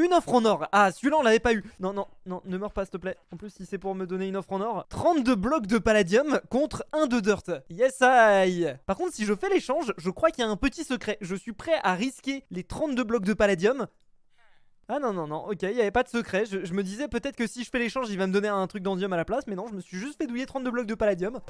Une offre en or Ah, celui-là, on l'avait pas eu Non, non, non, ne meurs pas, s'il te plaît. En plus, si c'est pour me donner une offre en or, 32 blocs de palladium contre 1 de dirt. Yes, I Par contre, si je fais l'échange, je crois qu'il y a un petit secret. Je suis prêt à risquer les 32 blocs de palladium ah non, non, non, ok, il n'y avait pas de secret. Je, me disais peut-être que si je fais l'échange, il va me donner un truc d'endium à la place, mais non, je me suis juste fait douiller 32 blocs de palladium.